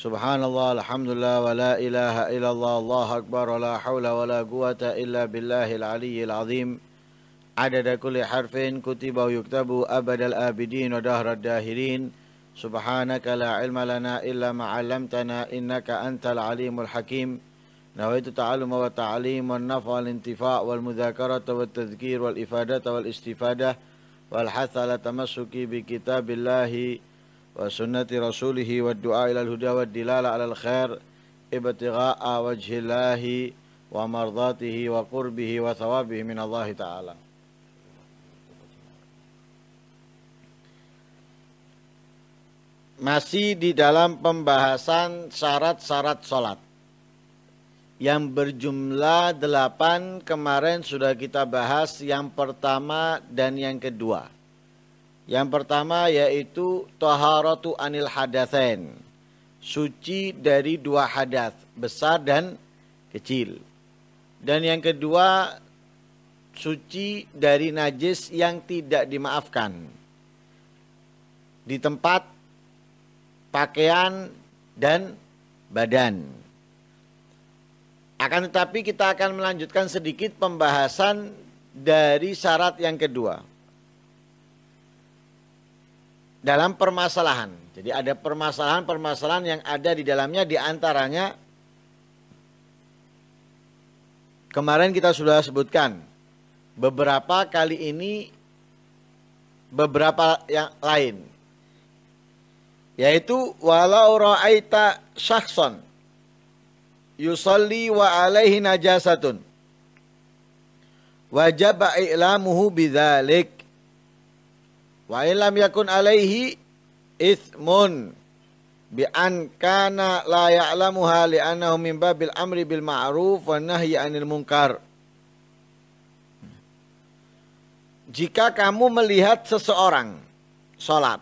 Subhanallah, alhamdulillah, wa la ilaha illallah, Allah akbar, wa la hawla wa la quwata illa billahil aliyyil azim. Adada kulli harfin kutiba wa yuktabu abadal abidin wa dahrad dahirin. Subhanaka la ilma lana illa ma'alamtana innaka antal alimul hakim. Nawaitu ta'aluma wa ta'alim wa nafa wal intifa wal mudhakarata wal tadhkir wal ifadata wal istifadah wal hatha la tamassuki bi kitabillahi وسنة رسوله والدعاء إلى الهدى والدلالة على الخير ابتغاء وجه الله ومرضاته وقربه وثوابه من الله تعالى Masih di dalam pembahasan syarat-syarat sholat Yang berjumlah delapan kemarin sudah kita bahas yang pertama dan yang kedua yang pertama yaitu taharatu anil hadatsain. Suci dari dua hadas, besar dan kecil. Dan yang kedua suci dari najis yang tidak dimaafkan. Di tempat, pakaian dan badan. Akan tetapi kita akan melanjutkan sedikit pembahasan dari syarat yang kedua dalam permasalahan. Jadi ada permasalahan-permasalahan yang ada di dalamnya di antaranya kemarin kita sudah sebutkan beberapa kali ini beberapa yang lain yaitu walau ra'aita syakhsan yusalli wa alaihi najasatun wajaba i'lamuhu bidzalik Wa ilam yakun alaihi ithmun bi an kana la ya'lamuha li annahu min babil amri bil ma'ruf wa nahyi 'anil munkar. Jika kamu melihat seseorang sholat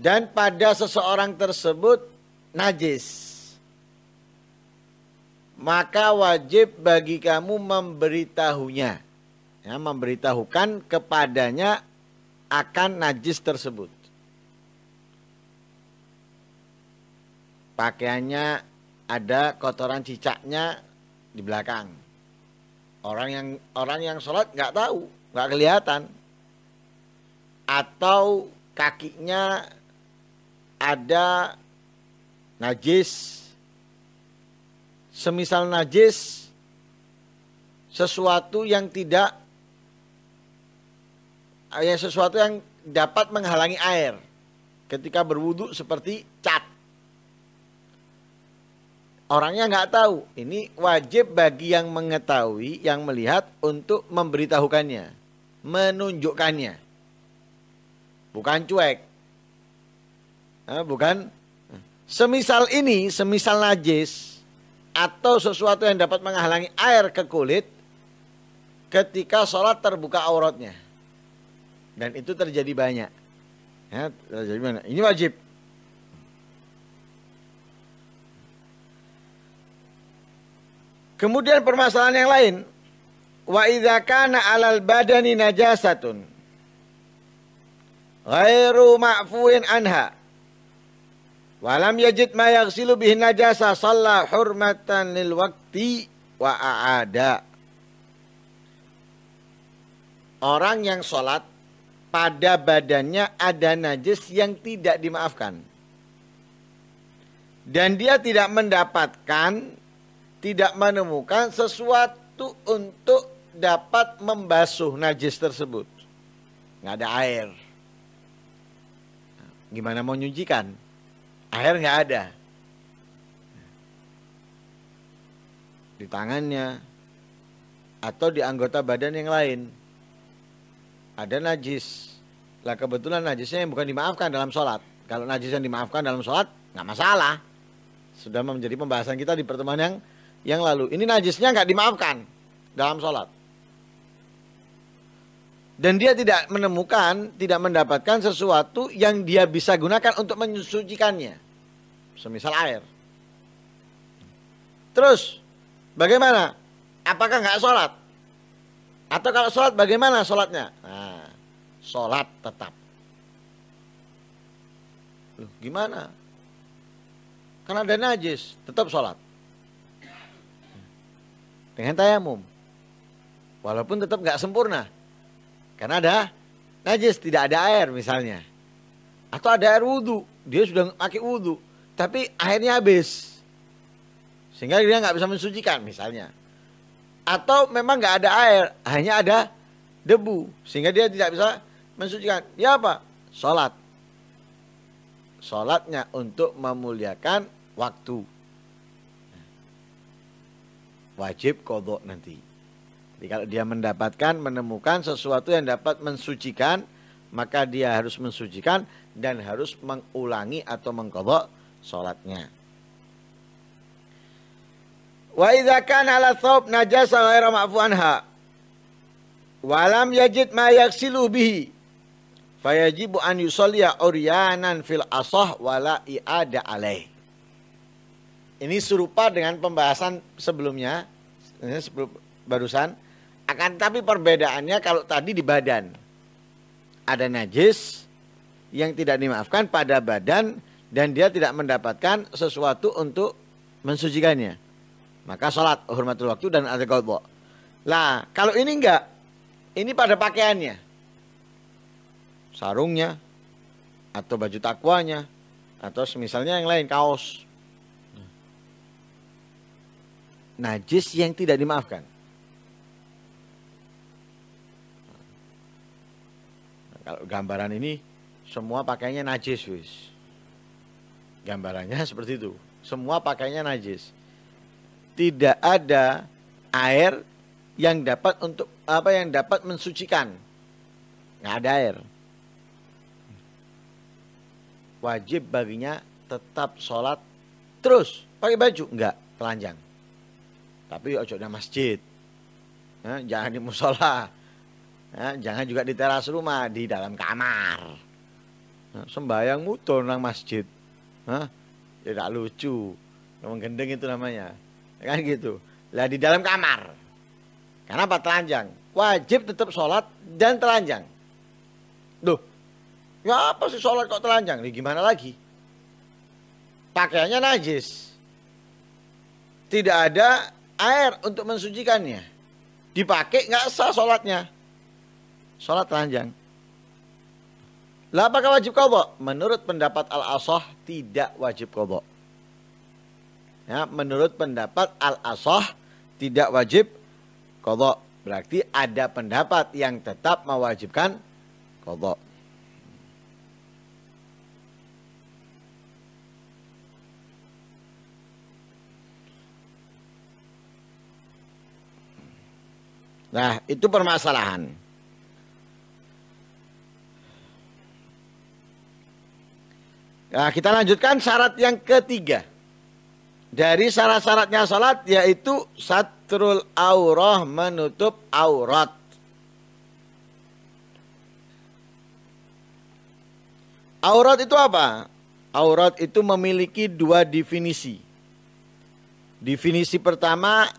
dan pada seseorang tersebut najis, maka wajib bagi kamu memberitahunya. Ya, memberitahukan kepadanya akan najis tersebut. Pakaiannya ada kotoran cicaknya di belakang. Orang yang orang yang sholat nggak tahu, nggak kelihatan. Atau kakinya ada najis, semisal najis sesuatu yang tidak ya sesuatu yang dapat menghalangi air ketika berwudu seperti cat. Orangnya nggak tahu. Ini wajib bagi yang mengetahui, yang melihat untuk memberitahukannya, menunjukkannya. Bukan cuek. Nah, bukan semisal ini, semisal najis atau sesuatu yang dapat menghalangi air ke kulit ketika sholat terbuka auratnya. Dan itu terjadi banyak. Ya, terjadi banyak. Ini wajib. Kemudian permasalahan yang lain, wa idza 'alal badani najasatun ghairu ma'fuin anha walam yajid ma yaghsilu bihi najasa shalla hurmatan lil waqti wa aada Orang yang sholat pada badannya ada najis yang tidak dimaafkan. Dan dia tidak mendapatkan, tidak menemukan sesuatu untuk dapat membasuh najis tersebut. Nggak ada air. Gimana mau nyucikan? Air nggak ada. Di tangannya. Atau di anggota badan yang lain ada najis lah kebetulan najisnya yang bukan dimaafkan dalam sholat kalau najis yang dimaafkan dalam sholat nggak masalah sudah menjadi pembahasan kita di pertemuan yang yang lalu ini najisnya nggak dimaafkan dalam sholat dan dia tidak menemukan, tidak mendapatkan sesuatu yang dia bisa gunakan untuk menyucikannya. Semisal air. Terus, bagaimana? Apakah nggak sholat? Atau kalau sholat bagaimana sholatnya? Nah, sholat tetap. Loh, gimana? Karena ada najis, tetap sholat. Dengan tayamum. Walaupun tetap nggak sempurna. Karena ada najis, tidak ada air misalnya. Atau ada air wudhu, dia sudah pakai wudhu. Tapi akhirnya habis. Sehingga dia nggak bisa mensucikan misalnya atau memang nggak ada air hanya ada debu sehingga dia tidak bisa mensucikan ya apa salat salatnya untuk memuliakan waktu wajib kodok nanti jadi kalau dia mendapatkan menemukan sesuatu yang dapat mensucikan maka dia harus mensucikan dan harus mengulangi atau mengkodok sholatnya Wa idza kana ala thawb najasa ghaira ma'fu anha walam yajid ma yaghsilu bihi fayajibu an yusalliya uryanan fil asah la iada alaih. Ini serupa dengan pembahasan sebelumnya, ini eh, sebelum, barusan. Akan tapi perbedaannya kalau tadi di badan ada najis yang tidak dimaafkan pada badan dan dia tidak mendapatkan sesuatu untuk mensucikannya. Maka sholat hormatul waktu dan ada qadha. Lah, kalau ini enggak, ini pada pakaiannya. Sarungnya atau baju takwanya atau misalnya yang lain kaos. Najis yang tidak dimaafkan. Nah, kalau gambaran ini semua pakainya najis, wis. Gambarannya seperti itu. Semua pakainya najis tidak ada air yang dapat untuk apa yang dapat mensucikan. Nggak ada air. Wajib baginya tetap sholat terus pakai baju enggak telanjang. Tapi ojo di masjid. Ya, jangan di musola. Ya, jangan juga di teras rumah, di dalam kamar. Ya, sembayang nang masjid. tidak ya lucu. Gendeng itu namanya kan gitu lah di dalam kamar karena apa telanjang wajib tetap sholat dan telanjang Duh, ya apa sih sholat kok telanjang nih gimana lagi pakaiannya najis tidak ada air untuk mensucikannya dipakai nggak sah sholatnya sholat telanjang lah apakah wajib kobok? Menurut pendapat al asoh tidak wajib kobok ya, menurut pendapat al-asoh tidak wajib kodok. Berarti ada pendapat yang tetap mewajibkan kodok. Nah, itu permasalahan. Nah, kita lanjutkan syarat yang ketiga. Dari syarat-syaratnya sholat yaitu satrul aurah menutup aurat. Aurat itu apa? Aurat itu memiliki dua definisi. Definisi pertama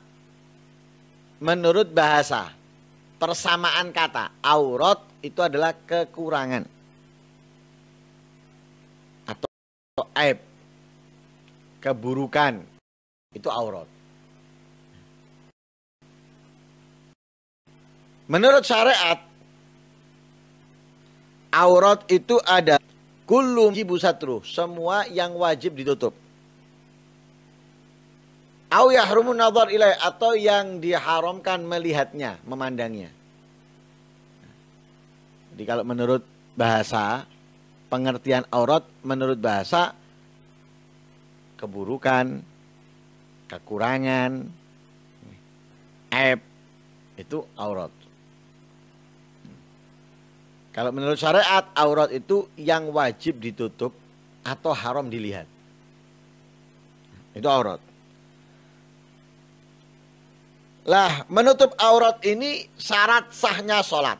menurut bahasa, persamaan kata. Aurat itu adalah kekurangan atau aib keburukan. Itu aurat. Menurut syariat, aurat itu ada kulum ibu satru, semua yang wajib ditutup. Au yahrumun nazar ilai atau yang diharamkan melihatnya, memandangnya. Jadi kalau menurut bahasa, pengertian aurat menurut bahasa keburukan, kekurangan, aib itu aurat. Kalau menurut syariat aurat itu yang wajib ditutup atau haram dilihat. Itu aurat. Lah, menutup aurat ini syarat sahnya sholat.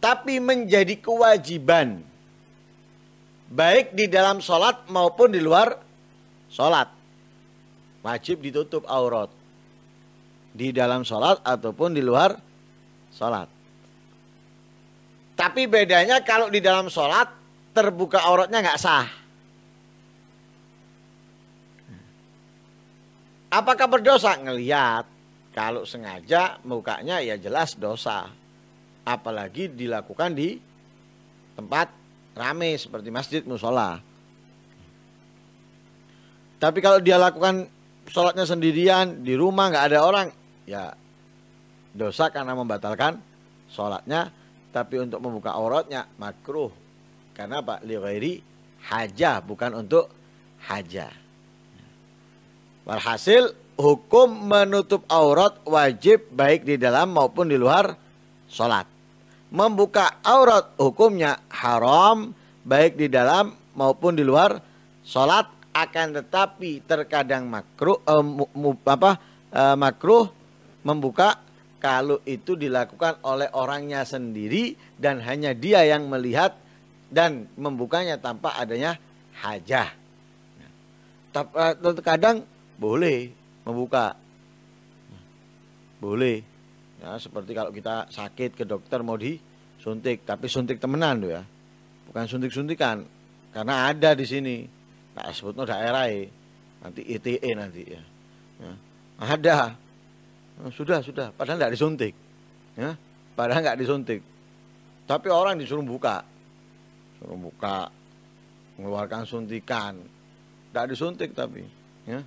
Tapi menjadi kewajiban baik di dalam sholat maupun di luar sholat wajib ditutup aurat di dalam sholat ataupun di luar sholat tapi bedanya kalau di dalam sholat terbuka auratnya nggak sah apakah berdosa ngelihat kalau sengaja mukanya ya jelas dosa apalagi dilakukan di tempat rame seperti masjid musola. Tapi kalau dia lakukan sholatnya sendirian di rumah nggak ada orang, ya dosa karena membatalkan sholatnya. Tapi untuk membuka auratnya makruh karena pak liwairi hajah bukan untuk hajah. Walhasil hukum menutup aurat wajib baik di dalam maupun di luar sholat membuka aurat hukumnya haram baik di dalam maupun di luar solat akan tetapi terkadang makruh eh, mu, apa eh, makruh membuka kalau itu dilakukan oleh orangnya sendiri dan hanya dia yang melihat dan membukanya tanpa adanya hajah. Eh, terkadang boleh membuka, boleh Ya, seperti kalau kita sakit ke dokter mau disuntik, tapi suntik temenan tuh ya. Bukan suntik-suntikan, karena ada di sini. Tak nah, sebutnya daerah e, nanti ITE nanti ya. ya. Ada, nah, sudah sudah, padahal nggak disuntik, ya, padahal nggak disuntik. Tapi orang disuruh buka, suruh buka, mengeluarkan suntikan, nggak disuntik tapi, ya,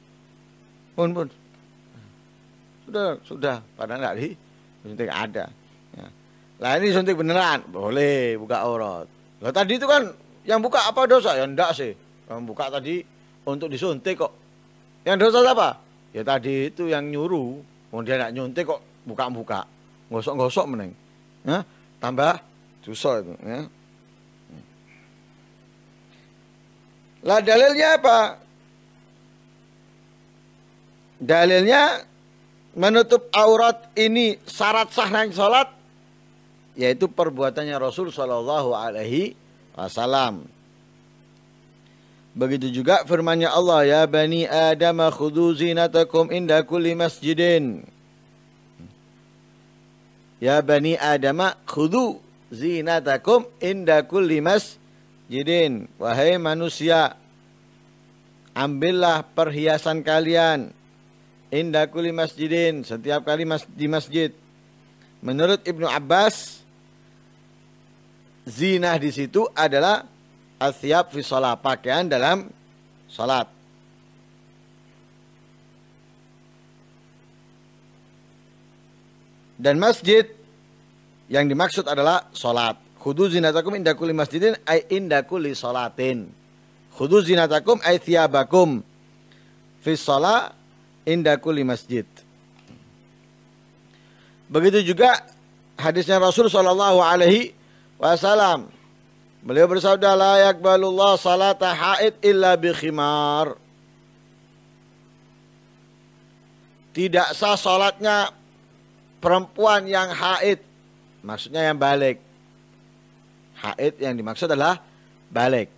pun pun, sudah sudah, padahal nggak di suntik ada ya. lah ini suntik beneran boleh buka aurat lah tadi itu kan yang buka apa dosa ya enggak sih yang buka tadi untuk disuntik kok yang dosa apa ya tadi itu yang nyuruh kemudian nak nyuntik kok buka-buka gosok-gosok meneng ya tambah dosa itu ya lah dalilnya apa dalilnya menutup aurat ini syarat sah naik sholat, yaitu perbuatannya Rasul Shallallahu Alaihi Wasallam. Begitu juga firmannya Allah ya bani Adam khudu zinatakum inda kulli masjidin. Ya bani Adam khudu zinatakum inda kulli masjidin. Wahai manusia, ambillah perhiasan kalian indakuli masjidin, setiap kali mas, di masjid. Menurut Ibnu Abbas, zina di situ adalah asyab fi sholat, pakaian dalam sholat. Dan masjid yang dimaksud adalah sholat. Khudu zinatakum indakuli masjidin ay indakuli sholatin. Khudu zinatakum ay thiyabakum. Fi sholat Indakuli masjid. Begitu juga hadisnya Rasul Shallallahu alaihi wasallam. Beliau bersabda la yakbalullah salata haid illa bi khimar. Tidak sah salatnya perempuan yang haid. Maksudnya yang balik. Haid yang dimaksud adalah balik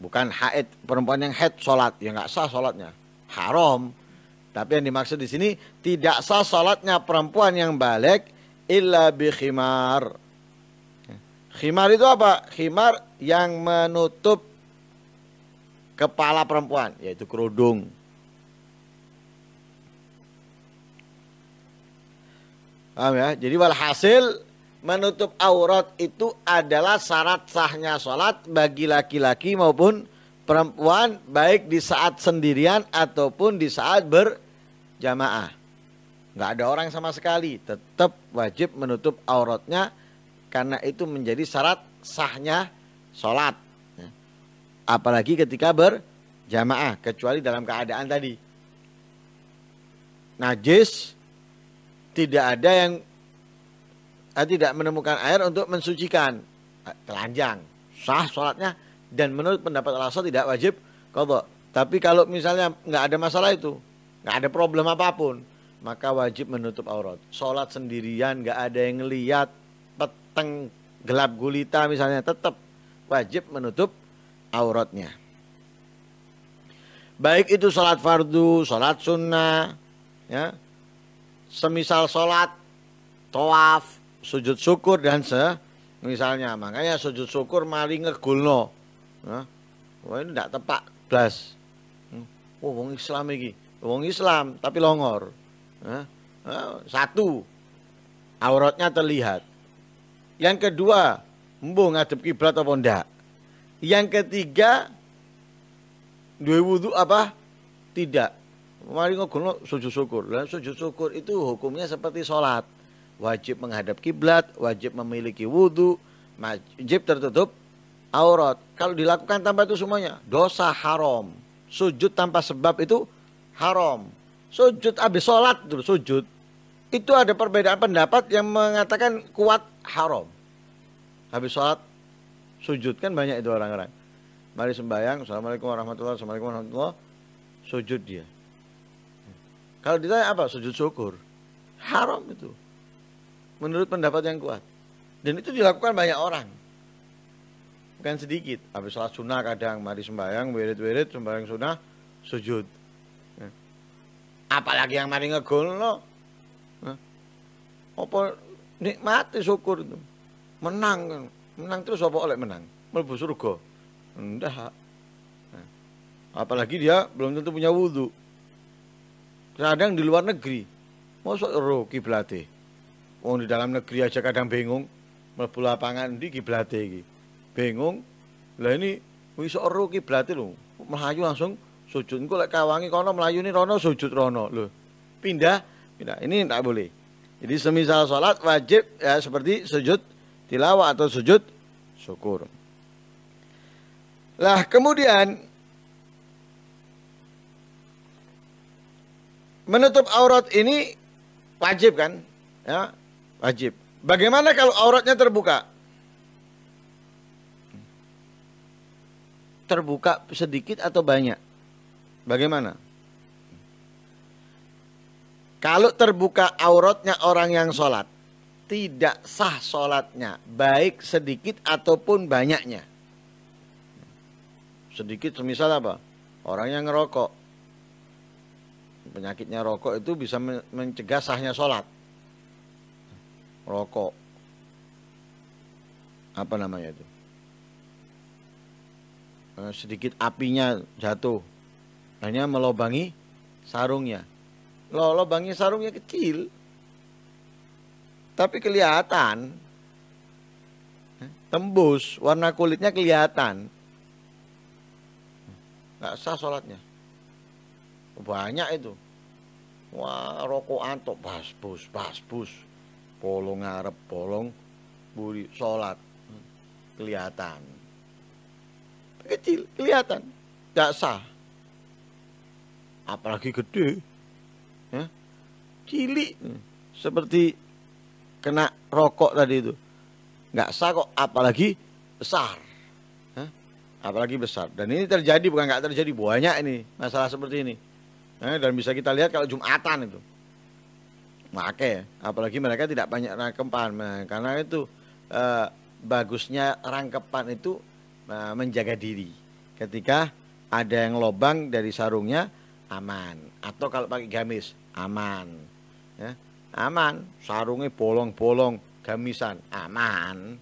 bukan haid perempuan yang haid solat yang nggak sah solatnya haram tapi yang dimaksud di sini tidak sah salatnya perempuan yang balik illa bi khimar. Ya. Khimar itu apa? Khimar yang menutup kepala perempuan, yaitu kerudung. Paham ya? Jadi walhasil menutup aurat itu adalah syarat sahnya solat bagi laki-laki maupun perempuan baik di saat sendirian ataupun di saat berjamaah. Nggak ada orang sama sekali, tetap wajib menutup auratnya karena itu menjadi syarat sahnya sholat. Apalagi ketika berjamaah, kecuali dalam keadaan tadi. Najis tidak ada yang eh, tidak menemukan air untuk mensucikan eh, telanjang. Sah sholatnya dan menurut pendapat al tidak wajib qadha. Tapi kalau misalnya nggak ada masalah itu, nggak ada problem apapun, maka wajib menutup aurat. Sholat sendirian, nggak ada yang ngeliat, peteng gelap gulita misalnya, tetap wajib menutup auratnya. Baik itu sholat fardu, sholat sunnah, ya, semisal sholat, toaf, sujud syukur dan se misalnya makanya sujud syukur maling ngegulno wah oh, ini tidak tepat blas. Wah, hmm. oh, wong Islam lagi, wong Islam tapi longor. satu auratnya terlihat. Yang kedua, mbuh ngadep kiblat apa ndak. Yang ketiga, dua wudhu apa? Tidak. Mari ngobrol sujud syukur. Dan sujud syukur itu hukumnya seperti sholat. Wajib menghadap kiblat, wajib memiliki wudhu, wajib tertutup aurat. Kalau dilakukan tanpa itu semuanya dosa haram. Sujud tanpa sebab itu haram. Sujud habis sholat dulu sujud. Itu ada perbedaan pendapat yang mengatakan kuat haram. Habis sholat sujud kan banyak itu orang-orang. Mari sembahyang. Assalamualaikum warahmatullahi wabarakatuh. Assalamualaikum warahmatullahi wabarakatuh. Sujud dia. Kalau ditanya apa? Sujud syukur. Haram itu. Menurut pendapat yang kuat. Dan itu dilakukan banyak orang bukan sedikit habis sholat sunnah kadang mari sembahyang wirid-wirid sembahyang sunnah sujud ya. apalagi yang mari ngegol lo ya. apa nikmati syukur itu menang menang terus apa oleh menang Melebus surga ndah ya. apalagi dia belum tentu punya wudhu kadang di luar negeri masuk roh kiblate Wong di dalam negeri aja kadang bingung melebu lapangan di kiblate gitu bingung lah ini wis rugi kiblate lho melayu langsung sujud engko lek kawangi kono melayu ini rono sujud rono lho pindah pindah ini tidak boleh jadi semisal sholat wajib ya seperti sujud tilawah atau sujud syukur lah kemudian menutup aurat ini wajib kan ya wajib bagaimana kalau auratnya terbuka terbuka sedikit atau banyak? Bagaimana? Kalau terbuka auratnya orang yang sholat, tidak sah sholatnya, baik sedikit ataupun banyaknya. Sedikit semisal apa? Orang yang ngerokok. Penyakitnya rokok itu bisa mencegah sahnya sholat. Rokok. Apa namanya itu? Eh, sedikit apinya jatuh hanya melobangi sarungnya lo lobangi sarungnya kecil tapi kelihatan tembus warna kulitnya kelihatan nggak sah sholatnya banyak itu wah rokok antok bas bus bas bus polong ngarep polong buri sholat kelihatan kecil, kelihatan. Tidak sah. Apalagi gede. Ya. Cilik. Seperti kena rokok tadi itu. Nggak sah kok, apalagi besar. Ya. Apalagi besar. Dan ini terjadi, bukan nggak terjadi, banyak ini masalah seperti ini. Ya, dan bisa kita lihat kalau Jumatan itu. makai ya. apalagi mereka tidak banyak rangkepan. Nah, karena itu eh, bagusnya rangkepan itu Eh, menjaga diri. Ketika ada yang lobang dari sarungnya aman atau kalau pakai gamis aman. Ya, aman, sarungnya bolong-bolong, gamisan aman.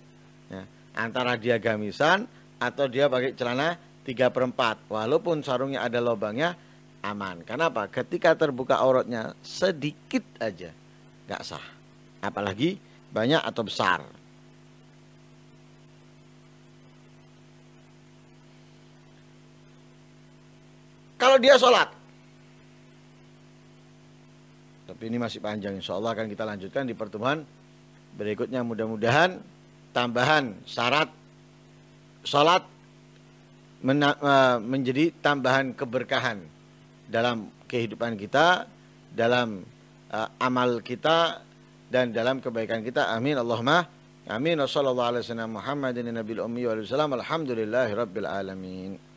Ya, antara dia gamisan atau dia pakai celana tiga per 4 walaupun sarungnya ada lobangnya aman. Kenapa? Ketika terbuka auratnya sedikit aja nggak sah. Apalagi banyak atau besar. kalau dia sholat. Tapi ini masih panjang, insya Allah akan kita lanjutkan di pertemuan berikutnya. Mudah-mudahan tambahan syarat sholat eh, menjadi tambahan keberkahan dalam kehidupan kita, dalam eh, amal kita, dan dalam kebaikan kita. Amin. Allahumma. Amin. Wassalamualaikum warahmatullahi wabarakatuh. Alhamdulillahirrabbilalamin.